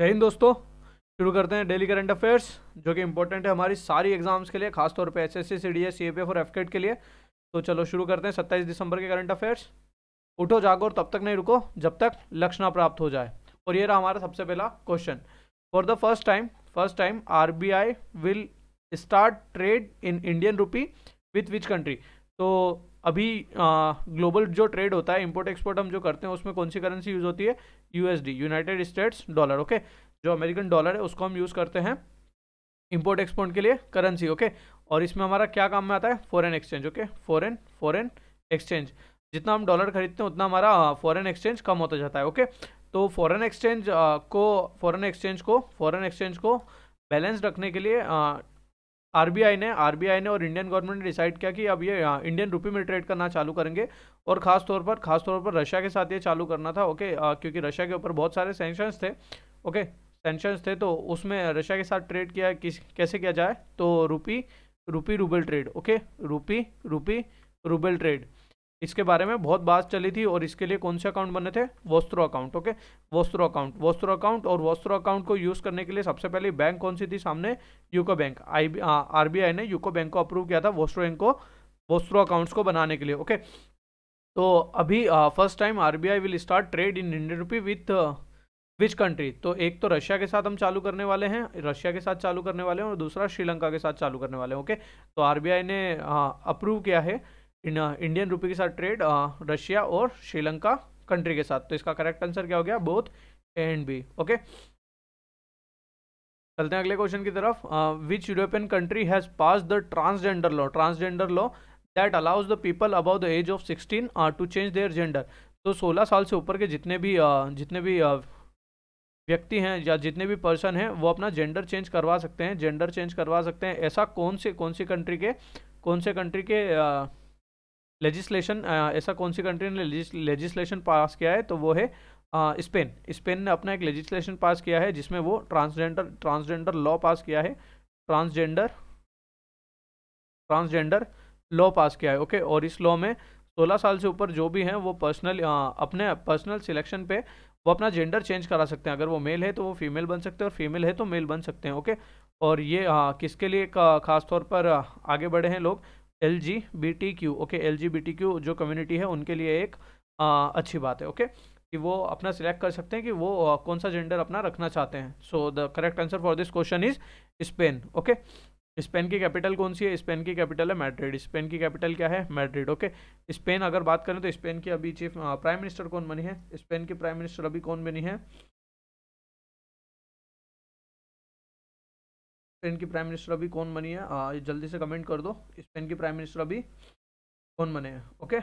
जय हिंद दोस्तों शुरू करते हैं डेली करंट अफेयर्स जो कि इंपॉर्टेंट है हमारी सारी एग्जाम्स के लिए खासतौर पे S S C C D S C A P F और एफकेट के लिए तो चलो शुरू करते हैं सत्ताईस दिसंबर के करंट अफेयर्स उठो जागो और तब तक नहीं रुको जब तक लक्ष्य ना प्राप्त हो जाए और ये रहा हमारा सबसे पहला question for the first time first time R B I will start trade in Indian rupee with which country तो अभी ग्लोबल जो ट्रेड होता है इंपोर्ट एक्सपोर्ट हम जो करते हैं उसमें कौन सी करेंसी यूज़ होती है USD United States dollar okay जो अमेरिकन डॉलर है उसको हम यूज़ करते हैं इंपोर्ट एक्सपोर्ट के लिए करेंसी ओके और इसमें हमारा क्या काम में आता है foreign exchange okay foreign foreign exchange जितना हम डॉलर खरीदते हैं उतना हमारा फॉरेन एक्सचेंज कम होता जाता है ओके तो फॉरेन एक्सचेंज को फॉरेन एक्सचेंज को फॉरेन एक्सचेंज को बैलेंस रखने के लिए आरबीआई ने आरबीआई ने और इंडियन गवर्नमेंट ने डिसाइड किया कि अब ये हाँ, इंडियन रुपी में ट्रेड करना चालू करेंगे और खास तौर पर खास तौर पर रशिया के साथ ये चालू करना था ओके क्योंकि रशिया के ऊपर बहुत सारे सेंशंस थे ओके सेंशंस थे तो उसमें रशिया के साथ ट्रेड किया किस कैसे किया जाए तो rupee rupee rouble trade okay rupee rupee rouble trade इसके बारे में बहुत बात चली थी और इसके लिए कौन से अकाउंट बने थे vostro account okay vostro account vostro account और वोस्त्रो अकाउंट को यूज़ करने के लिए सबसे पहले बैंक कौन सी थी सामने यूको बैंक आई हाँ, आरबीआई ने यूको बैंक को अप्रूव किया था वोस्ट्रो बैंक को वोस्त्रो अकाउंट्स को बनाने के लिए ओके तो अभी first time R will start trade in Indian rupee with which country तो एक तो रशिया के साथ हम चालू करने वाले हैं रशिया के साथ चालू करने वाले हैं और दूसरा श्रीलंका के साथ चालू करने वाले हैं ओके तो आई ने अप्रूव किया है इंडियन रुपी के साथ ट्रेड रशिया और श्रीलंका कंट्री के साथ तो इसका करेक्ट आंसर क्या हो गया both A and B okay चलते हैं अगले क्वेश्चन की तरफ which European country has pass the transgender law transgender law that allows the people above the age of sixteen to change their gender तो सोलह साल से ऊपर के जितने भी uh, जितने भी uh, व्यक्ति हैं या जितने भी पर्सन हैं वो अपना जेंडर चेंज करवा सकते हैं जेंडर चेंज करवा सकते हैं ऐसा कौन से कौन सी कंट्री के कौन से कंट्री के uh, लेजिस्लेशन uh, ऐसा कौन सी कंट्री ने लेजिस्लेशन पास किया है तो वो है स्पेन uh, स्पेन ने अपना एक लेजिस्लेशन पास किया है जिसमें वो ट्रांसजेंडर ट्रांसजेंडर लॉ पास किया है ट्रांसजेंडर ट्रांसजेंडर लॉ पास किया है ओके और इस लॉ में 16 साल से ऊपर जो भी हैं वो पर्सनल uh, अपने पर्सनल सिलेक्शन पे वो अपना जेंडर चेंज करा सकते हैं अगर वो मेल है तो वो फीमेल बन सकते हैं और फीमेल है तो मेल बन सकते हैं ओके और ये आ, किसके लिए खासतौर खास तौर पर आगे बढ़े हैं लोग L G B T Q okay L G B T Q जो कम्युनिटी है उनके लिए एक आ, अच्छी बात है ओके okay? कि वो अपना सिलेक्ट कर सकते हैं कि वो आ, कौन सा जेंडर अपना रखना चाहते हैं so the correct answer for this question is Spain okay Spain की कैपिटल कौन सी है स्पेन की कैपिटल है मैड्रिड स्पेन की कैपिटल क्या है मैड्रिड ओके स्पेन अगर बात करें तो स्पेन की अभी चीफ प्राइम मिनिस्टर कौन बनी है स्पेन की प्राइम मिनिस्टर अभी कौन बनी है स्पेन की प्राइम मिनिस्टर अभी कौन बनी है आ, जल्दी से कमेंट कर दो स्पेन की प्राइम मिनिस्टर अभी कौन बने हैं ओके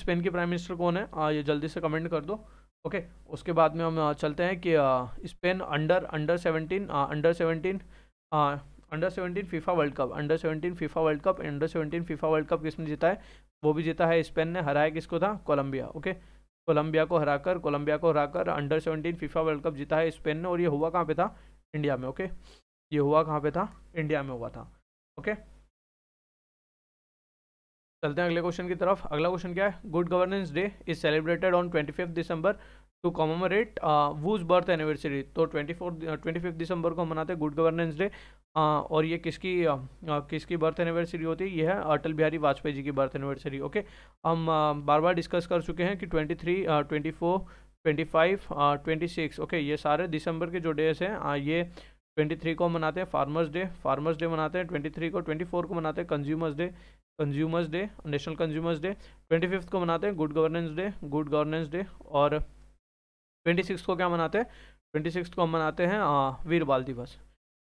स्पेन की प्राइम मिनिस्टर कौन है आ, ये जल्दी से कमेंट कर दो ओके उसके बाद में हम चलते हैं कि Spain under under seventeen under seventeen under seventeen FIFA World Cup under seventeen FIFA World Cup under seventeen FIFA World Cup किसने जीता है वो भी जीता है स्पेन ने हराया किसको था कोलंबिया ओके कोलंबिया को हराकर कोलंबिया को हराकर under seventeen FIFA World Cup जीता है स्पेन ने और ये हुआ कहाँ पे था इंडिया में ओके ये हुआ कहाँ पे था इंडिया में हुआ था ओके चलते हैं अगले क्वेश्चन की तरफ अगला क्वेश्चन क्या है Good governance Day is celebrated on twenty fifth December to commemorate whose birth anniversary तो twenty four twenty fifth December को हम मनाते हैं गुड गवर्नेंस डे और ये किसकी uh, uh, किसकी बर्थ एनिवर्सरी होती है यह है अटल बिहारी वाजपेयी जी की बर्थ एनिवर्सरी ओके हम बार बार डिस्कस कर चुके हैं कि twenty three twenty four twenty five twenty six okay ये सारे दिसंबर के जो डेज हैं uh, ये ट्वेंटी थ्री को मनाते हैं फार्मर्स डे फार्मर्स डे मनाते हैं ट्वेंटी थ्री को ट्वेंटी फोर को मनाते हैं consumers day consumers day national consumers day twenty fifth को मनाते हैं Good governance Day Good governance Day और ट्वेंटी सिक्स को क्या मनाते हैं ट्वेंटी सिक्स को हम मनाते हैं वीर बाल दिवस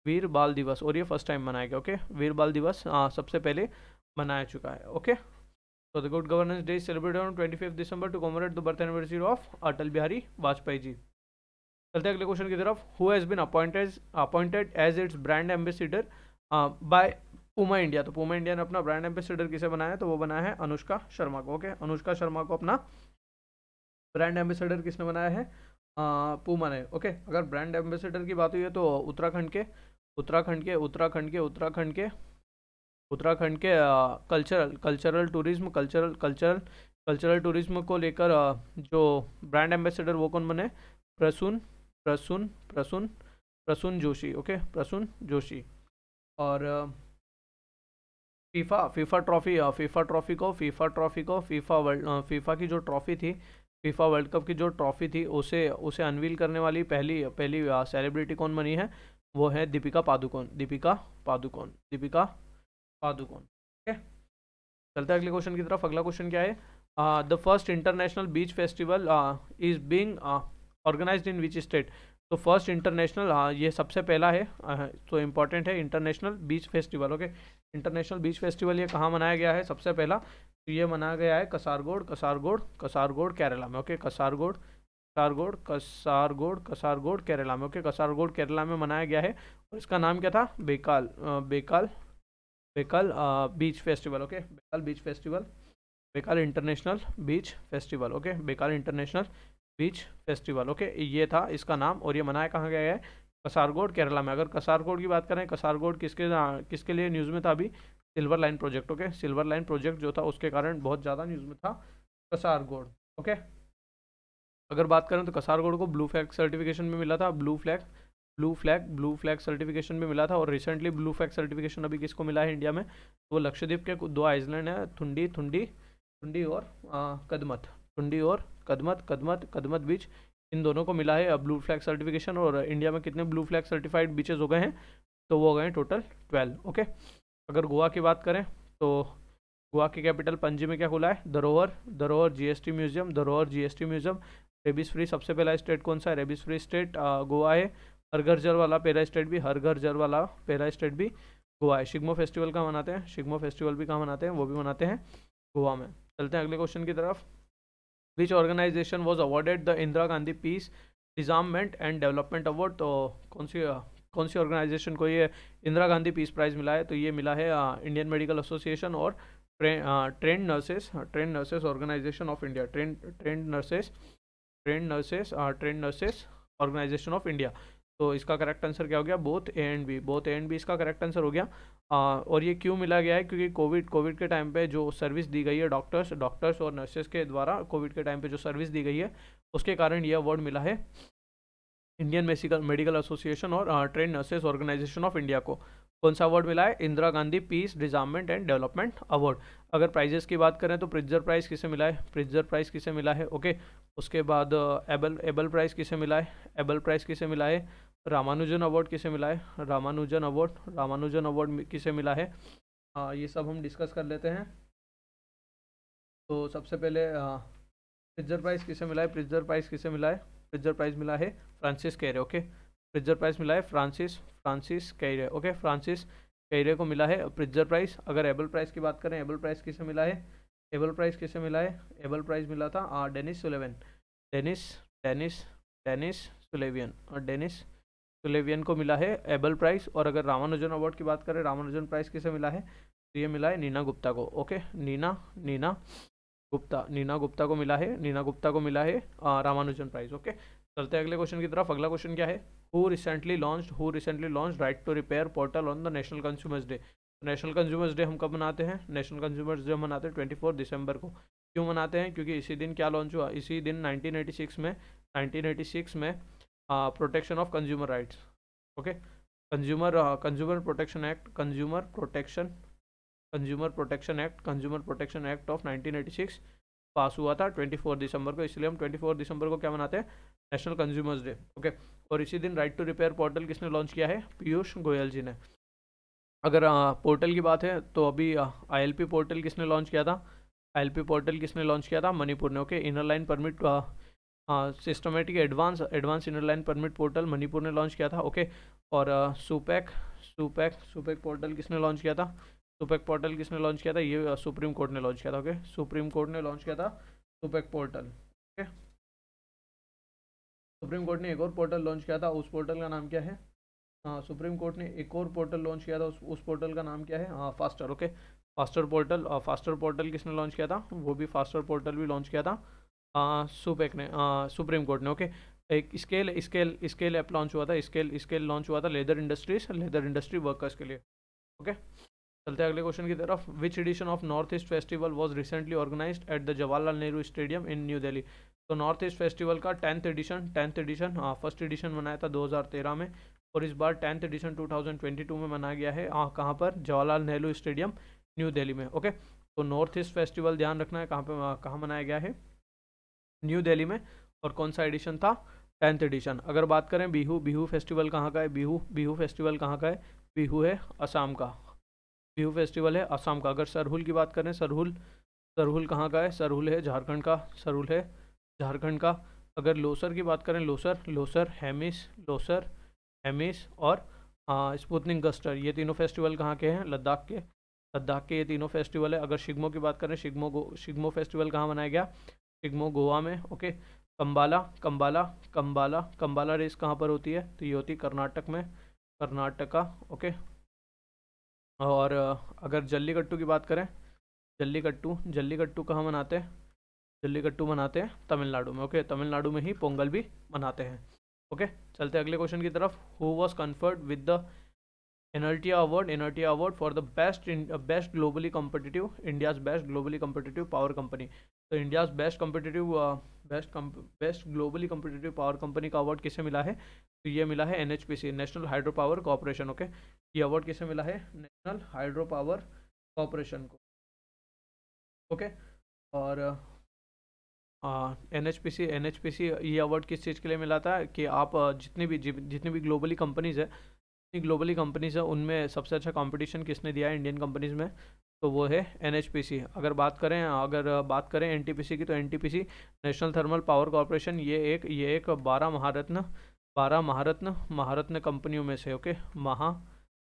वीर बाल दिवस और ये फर्स्ट टाइम मनाया गया ओके वीर बाल दिवस आ, सबसे पहले मनाया चुका है okay so the good governance day celebrate on twenty fifth December to commemorate the birth anniversary of Atal Bihari Vajpayee ji चलते अगले क्वेश्चन की तरफ who has been appointed appointed as its brand ambassador by Puma India तो पुमा इंडिया ने अपना brand ambassador किसे बनाया तो वो बनाया है अनुष्का शर्मा को ओके okay? अनुष्का शर्मा को अपना ब्रांड एम्बेसडर किसने बनाया है पूमा ने ओके अगर ब्रांड एम्बेसडर की बात हुई है तो उत्तराखंड के उत्तराखंड के उत्तराखंड के उत्तराखंड के उत्तराखंड के cultural cultural tourism cultural cultural cultural tourism को लेकर जो ब्रांड एम्बेसडर वो कौन बने प्रसून प्रसून प्रसून प्रसून जोशी ओके प्रसून जोशी और FIFA FIFA trophy FIFA trophy को फीफा ट्रॉफी को फीफा वर्ल्ड फीफा की जो ट्रॉफी थी फीफा वर्ल्ड कप की जो ट्रॉफी थी उसे उसे अनवील करने वाली पहली पहली सेलिब्रिटी कौन बनी है वो है दीपिका पादुकोण दीपिका पादुकोण दीपिका पादुकोण ठीक है चलते अगले क्वेश्चन की तरफ अगला क्वेश्चन क्या है the first international beach festival is being organise in which state तो फर्स्ट इंटरनेशनल ये सबसे पहला है तो इम्पॉर्टेंट है international beach festival okay international beach festival ये कहाँ मनाया गया है सबसे पहला तो ये मनाया गया है कसारगोड कसारगोड कसारगोड केरला में ओके कसारगोड कसारगोड कसारगोड कसारगोड केरला में ओके कसारगोड केरला में मनाया गया है और इसका नाम क्या था Bekal Bekal Bekal beach festival okay Bekal beach festival Bekal international beach festival okay Bekal international beach festival okay ये था इसका नाम और ये मनाया कहाँ गया है कसारगोड केरला में अगर कसारगोड की बात करें कसारगोड किसके हाँ, किसके लिए न्यूज़ में था अभी silver line project okay silver line project जो था उसके कारण बहुत ज़्यादा न्यूज़ में था कसारगोड ओके अगर बात करें तो कसारगोड को ब्लू फ्लैग सर्टिफिकेशन में मिला था blue flag blue flag blue flag certification भी मिला था और रिसेंटली ब्लू फ्लैग सर्टिफिकेशन अभी किसको मिला है इंडिया में तो लक्षद्वीप के दो आइसलैंड है थुंडी थुंडी थुंडी और कदमत हाँ, थुंडी और कदमत कदमत कदमत बीच इन दोनों को मिला है ब्लू फ्लैग सर्टिफिकेशन और इंडिया में कितने ब्लू फ्लैग सर्टिफाइड बीचेस हो गए हैं तो वो हो गए टोटल ट्वेल्व ओके अगर गोवा की बात करें तो गोवा के कैपिटल पंजी में क्या खुला है Dharohar Dharohar GST museum Dharohar GST museum rabies free सबसे पहला स्टेट कौन सा है रेबिस फ्री स्टेट गोवा है हर घर जर वाला पहला स्टेट भी हर घर जर वाला पहला स्टेट भी गोवा है शिगमो फेस्टिवल कहाँ मनाते हैं शिगमो फेस्टिवल भी कहाँ मनाते हैं वो भी मनाते हैं गोवा में चलते हैं अगले क्वेश्चन की तरफ which organisation was awarded the Indira Gandhi peace disarmament and development award तो कौन सी कौन सी ऑर्गेनाइजेशन को ये इंदिरा गांधी पीस प्राइज़ मिला है तो ये मिला है इंडियन मेडिकल एसोसिएशन और trained nurses trained nurses organisation of India trained trained nurses trained nurses trained nurses organisation of India तो इसका करेक्ट आंसर क्या हो गया both A and B both A and B इसका करेक्ट आंसर हो गया आ, और ये क्यों मिला गया है क्योंकि कोविड कोविड के टाइम पे जो सर्विस दी गई है डॉक्टर्स डॉक्टर्स और नर्सेज के द्वारा कोविड के टाइम पे जो सर्विस दी गई है उसके कारण यह अवार्ड मिला है इंडियन मेडिकल मेडिकल एसोसिएशन और train nurses organisation of India को कौन सा अवार्ड मिला है Indira Gandhi peace disarmament and development award अगर प्राइजेस की बात करें तो प्रिजर प्राइज किसे मिला है प्रिजर प्राइज किसे मिला है ओके उसके बाद एबल एबल प्राइज किसे मिला है एबल प्राइज किसे मिला है रामानुजन अवार्ड किसे मिला है रामानुजन अवार्ड रामानुजन अवार्ड किसे मिला है आ, ये सब हम डिस्कस कर लेते हैं तो सबसे पहले प्रिजर प्राइज किसे मिला है प्रिजर प्राइज किसे मिला है प्रिजर प्राइज मिला है Francis Kere okay Pritzker prize मिला है Francis Francis Kere okay Francis Kere को मिला है प्रिजर प्राइज अगर एबल प्राइज की बात करें एबल प्राइज किसे मिला है एबल प्राइज किसे मिला है एबल प्राइज मिला था Dennis Sullivan Dennis Dennis Dennis Sullivan और डेनिस तो लेवियन को मिला है एबल प्राइस और अगर रामानुजन अवार्ड की बात करें रामानुजन प्राइस किसे मिला है तो ये मिला है नीना गुप्ता को ओके नीना नीना गुप्ता नीना गुप्ता को मिला है नीना गुप्ता को मिला है रामानुजन प्राइस ओके चलते अगले क्वेश्चन की तरफ अगला क्वेश्चन क्या है who recently launch who recently launch right to repair portal on the national consumers day national consumers day हम कब मनाते हैं नेशनल कंज्यूमर्स डे मनाते हैं ट्वेंटी फोर दिसंबर को क्यों मनाते हैं क्योंकि इसी दिन क्या लॉन्च हुआ इसी दिन सिक्स में सिक्स में protection of consumer rights okay consumer consumer protection act consumer protection consumer protection act consumer protection act of 1986 pass हुआ था 24 दिसंबर को इसलिए हम 24 दिसंबर को क्या मनाते हैं नेशनल कंज्यूमर्स डे ओके और इसी दिन राइट टू रिपेयर पोर्टल किसने लॉन्च किया है पीयूष गोयल जी ने अगर पोर्टल की बात है तो अभी आईएलपी पोर्टल किसने लॉन्च किया था आई पोर्टल किसने लॉन्च किया था मणिपुर ने okay inner line permit systematic advance advance inner line permit portal Manipur ने लॉन्च किया था ओके और सुपैक सुपैक सुपैक पोर्टल किसने लॉन्च किया था सुपैक पोर्टल किसने लॉन्च किया था ये सुप्रीम uh, कोर्ट ने लॉन्च किया था ओके सुप्रीम कोर्ट ने लॉन्च किया था SUPACE portal okay supreme court ने एक और पोर्टल लॉन्च किया था उस पोर्टल का नाम क्या है हाँ सुप्रीम कोर्ट ने एक और पोर्टल लॉन्च किया था उस उस पोर्टल का नाम क्या है हाँ FASTER okay FASTER portal FASTER portal किसने लॉन्च किया था वो भी फास्टर पोर्टल भी लॉन्च किया था सुपेक ने सुप्रीम कोर्ट ने ओके एक SCALE SCALE SCALE app launch हुआ था स्केल स्केल लॉन्च हुआ था leather industries leather industry workers के लिए ओके चलते अगले क्वेश्चन की तरफ which edition of north east festival was recently organise at the Jawaharlal Nehru stadium in New Delhi तो नॉर्थ ईस्ट फेस्टिवल का टेंथ एडिशन टेंथ एडिशन हाँ फर्स्ट एडिशन मनाया था 2013 में और इस बार टेंथ एडिशन 2022 में मनाया गया है हाँ कहाँ पर जवाहरलाल नेहरू स्टेडियम न्यू दिल्ली में ओके तो नॉर्थ ईस्ट फेस्टिवल ध्यान रखना है कहाँ पर कहाँ मनाया गया है न्यू दिल्ली में और कौन सा एडिशन था टेंथ एडिशन अगर बात करें बिहू बिहू फेस्टिवल कहाँ का है बिहू बिहू फेस्टिवल कहाँ का है बिहू है असम का बिहू फेस्टिवल है असम का अगर सरहुल की बात करें सरहुल सरहुल कहाँ का है सरहुल है झारखंड का सरहुल है झारखंड का अगर लोसर की बात करें लोसर लोसर हैमिस लोसर हैमिस और स्पुतनिक गस्टर ये तीनों फेस्टिवल कहाँ के हैं लद्दाख के लद्दाख के ये तीनों फेस्टिवल है अगर शिगमो की बात करें शिगमो को शिगमो फेस्टिवल कहाँ मनाया गया सिग्मो गोवा में ओके कंबाला कंबाला कंबाला कंबाला रेस कहाँ पर होती है तो ये होती है कर्नाटक में कर्नाटका ओके और अगर जल्लीकट्टू की बात करें जल्लीकट्टू जल्लीकट्टू कहाँ मनाते हैं जल्लीकट्टू मनाते हैं तमिलनाडु में ओके तमिलनाडु में ही पोंगल भी मनाते हैं ओके चलते अगले क्वेश्चन की तरफ who was conferred with the Enertia award Enertia award for the best best globally best India's best globally best power company तो India's best competitive best best globally competitive power company का award किसे मिला है तो ये मिला है N national hydro power corporation okay ये अवार्ड किसे मिला है नेशनल हाइड्रो पावर कॉरपोरेशन को ओके और N H P C N H P सी ये अवार्ड किस चीज़ के लिए मिला था कि आप uh, जितनी भी जितनी भी ग्लोबली कंपनीज है ग्लोबली कंपनीज है उनमें सबसे अच्छा कंपटीशन किसने दिया है इंडियन कंपनीज में तो वो है एन अगर बात करें अगर बात करें एन की तो N national thermal power corporation ये एक ये एक बारह महारत्न बारह महारत्न महारत्न कंपनियों में से ओके महा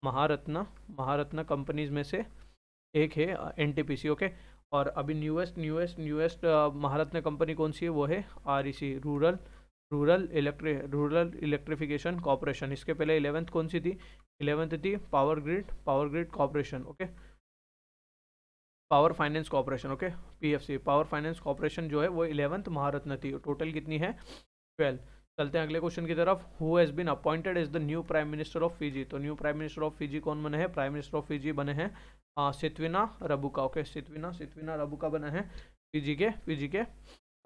महारत्न महारत्न कंपनीज में से एक है एन ओके और अभी newest newest newest Maharatna company कौन सी है वो है R rural e rural electric rural electrification corporation इसके पहले इलेवेंथ कौन सी थी इलेवेंथ थी power grid power grid corporation okay power finance corporation okay PFC power finance corporation जो है वो इलेवंथ महारत्न थी टोटल कितनी है ट्वेल्व चलते हैं अगले क्वेश्चन की तरफ who has been appointed as the new prime minister of Fiji तो new prime minister of Fiji कौन बने हैं प्राइम मिनिस्टर ऑफ फिजी बने हैं सितविना रबुका ओके सितविना सितविना रबुका बने हैं फिजी के फिजी के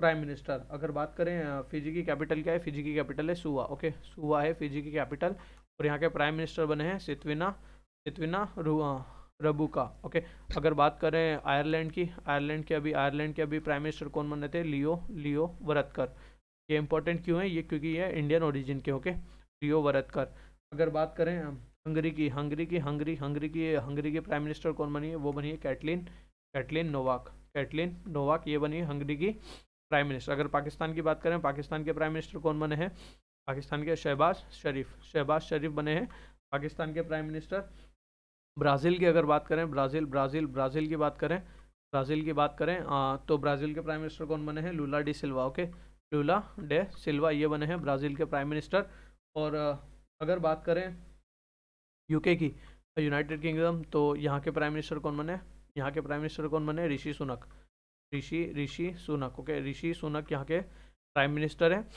प्राइम मिनिस्टर अगर बात करें फिजी की कैपिटल क्या है फिजी की कैपिटल है सुआ ओके सुआ है फिजी की कैपिटल और यहाँ के प्राइम मिनिस्टर बने हैं सितविना सितविना रबुका ओके अगर बात करें आयरलैंड की आयरलैंड के अभी आयरलैंड के अभी प्राइम मिनिस्टर कौन बने थे लियो लियो वरतकर ये इंपॉर्टेंट क्यों है ये क्योंकि ये इंडियन ओरिजिन के ओके लियो वरतकर अगर बात करें हंगरी की हंगरी की हंगरी हंगरी की हंगरी की प्राइम मिनिस्टर कौन बनी है वो बनी है Katalin Katalin Novak Katalin Novak ये बनी है हंगरी की प्राइम मिनिस्टर अगर पाकिस्तान की बात करें पाकिस्तान के प्राइम मिनिस्टर कौन बने हैं पाकिस्तान के शहबाज शरीफ शहबाज शरीफ बने हैं पाकिस्तान के प्राइम मिनिस्टर ब्राज़ील की अगर बात करें ब्राज़ील ब्राज़ील ब्राज़ील की बात करें ब्राज़ील की बात करें आ, तो ब्राज़ील के प्राइम मिनिस्टर कौन बने हैं Lula da Silva okay Lula de Silva ये बने हैं ब्राज़ील के प्राइम मिनिस्टर और अगर बात करें यूके की यूनाइटेड किंगडम तो यहाँ के प्राइम मिनिस्टर कौन बने यहाँ के प्राइम मिनिस्टर कौन बने ऋषि सुनक ऋषि ऋषि सुनक ओके ऋषि सुनक यहाँ के प्राइम मिनिस्टर हैं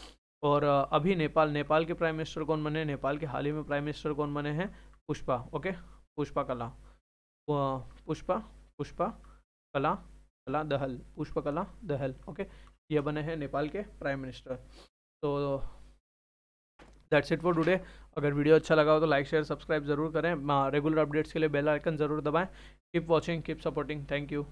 और अभी नेपाल नेपाल के प्राइम मिनिस्टर कौन बने नेपाल के हाल ही में प्राइम मिनिस्टर कौन बने हैं पुष्पा ओके पुष्पा कला पुष्पा पुष्पा कला कला दहल पुष्पा कला दहल ओके ये बने हैं नेपाल के प्राइम मिनिस्टर तो दैट्स इट फॉर टुडे अगर वीडियो अच्छा लगा हो तो लाइक शेयर सब्सक्राइब जरूर करें रेगुलर अपडेट्स के लिए बेल आइकन जरूर दबाएं keep watching keep supporting thank you